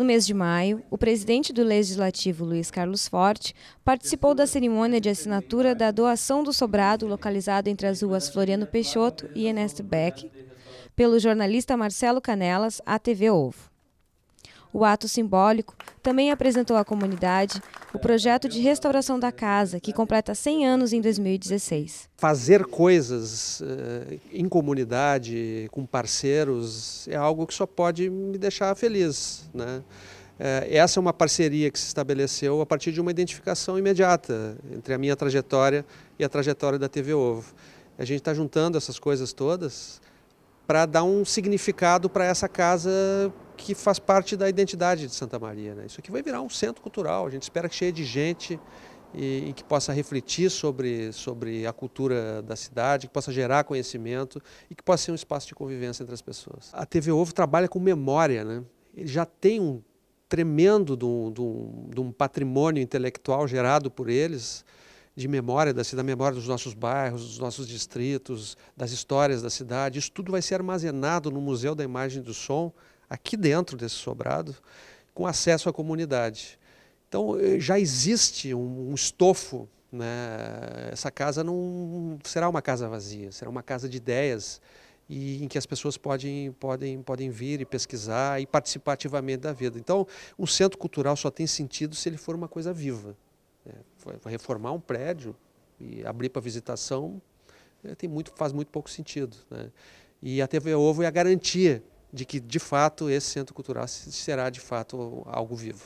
No mês de maio, o presidente do Legislativo, Luiz Carlos Forte, participou da cerimônia de assinatura da doação do sobrado localizado entre as ruas Floriano Peixoto e Ernesto Beck, pelo jornalista Marcelo Canelas à TV Ovo. O ato simbólico também apresentou à comunidade o projeto de restauração da casa, que completa 100 anos em 2016. Fazer coisas eh, em comunidade, com parceiros, é algo que só pode me deixar feliz. Né? Eh, essa é uma parceria que se estabeleceu a partir de uma identificação imediata entre a minha trajetória e a trajetória da TV Ovo. A gente está juntando essas coisas todas para dar um significado para essa casa que faz parte da identidade de Santa Maria. Né? Isso aqui vai virar um centro cultural, a gente espera que cheia de gente e, e, que possa refletir sobre, sobre a cultura da cidade, que possa gerar conhecimento e que possa ser um espaço de convivência entre as pessoas. A TV Ovo trabalha com memória, né? ele já tem um tremendo de um, de um, de um patrimônio intelectual gerado por eles, de memória da cidade, da memória dos nossos bairros, dos nossos distritos, das histórias da cidade. Isso tudo vai ser armazenado no Museu da Imagem e do Som, aqui dentro desse sobrado, com acesso à comunidade. Então eh, já existe um, um estofo. Né? Essa casa não será uma casa vazia, será uma casa de ideias e em que as pessoas podem, podem, podem vir e pesquisar e participar ativamente da vida. Então, um centro cultural só tem sentido se ele for uma coisa viva. Né? Reformar um prédio e abrir para visitação eh, tem muito, faz muito pouco sentido. Né? E a TV Ovo é a garantia de que, de fato, esse centro cultural será, de fato, algo vivo.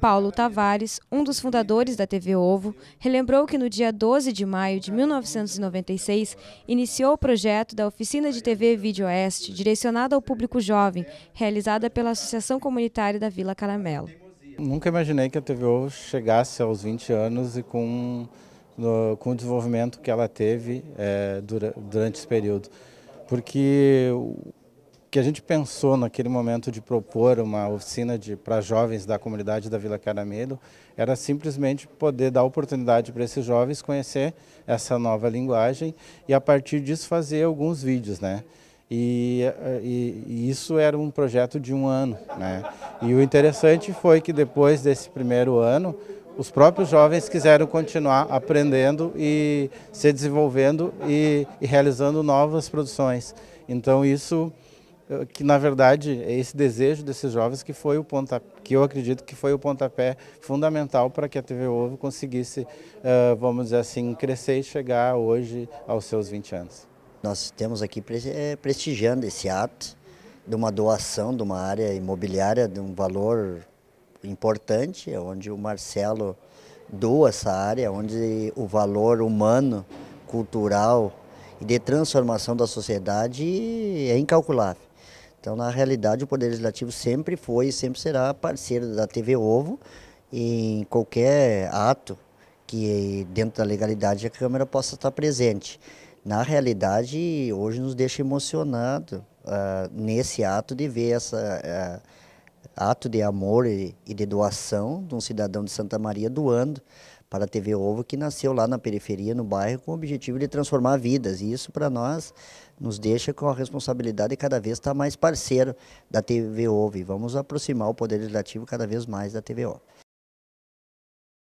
Paulo Tavares, um dos fundadores da TV Ovo, relembrou que no dia 12 de maio de 1996 iniciou o projeto da Oficina de TV Vídeo Oeste, direcionada ao público jovem, realizada pela Associação Comunitária da Vila Caramelo. Nunca imaginei que a TV Ovo chegasse aos 20 anos e com, no, com o desenvolvimento que ela teve é, durante esse período. Porque que a gente pensou naquele momento de propor uma oficina para jovens da comunidade da Vila Caramelo era simplesmente poder dar oportunidade para esses jovens conhecer essa nova linguagem e a partir disso fazer alguns vídeos, né? E, e, e isso era um projeto de um ano, né? E o interessante foi que depois desse primeiro ano, os próprios jovens quiseram continuar aprendendo e se desenvolvendo e, e realizando novas produções. Então isso que na verdade é esse desejo desses jovens que foi o pontapé, que eu acredito que foi o pontapé fundamental para que a TV Ovo conseguisse, eh, vamos dizer assim, crescer e chegar hoje aos seus 20 anos. Nós temos aqui eh, prestigiando esse ato de uma doação de uma área imobiliária de um valor importante, onde o Marcelo doa essa área, onde o valor humano, cultural e de transformação da sociedade é incalculável. Então, na realidade, o Poder Legislativo sempre foi e sempre será parceiro da TV Ovo em qualquer ato que, dentro da legalidade, a Câmara possa estar presente. Na realidade, hoje nos deixa emocionado uh, nesse ato de ver essa. Uh, ato de amor e, e de doação de um cidadão de Santa Maria doando para a TV Ovo, que nasceu lá na periferia, no bairro, com o objetivo de transformar vidas. E isso, para nós, nos deixa com a responsabilidade de cada vez estar tá mais parceiro da TV Ovo. E vamos aproximar o Poder Legislativo cada vez mais da TV Ovo.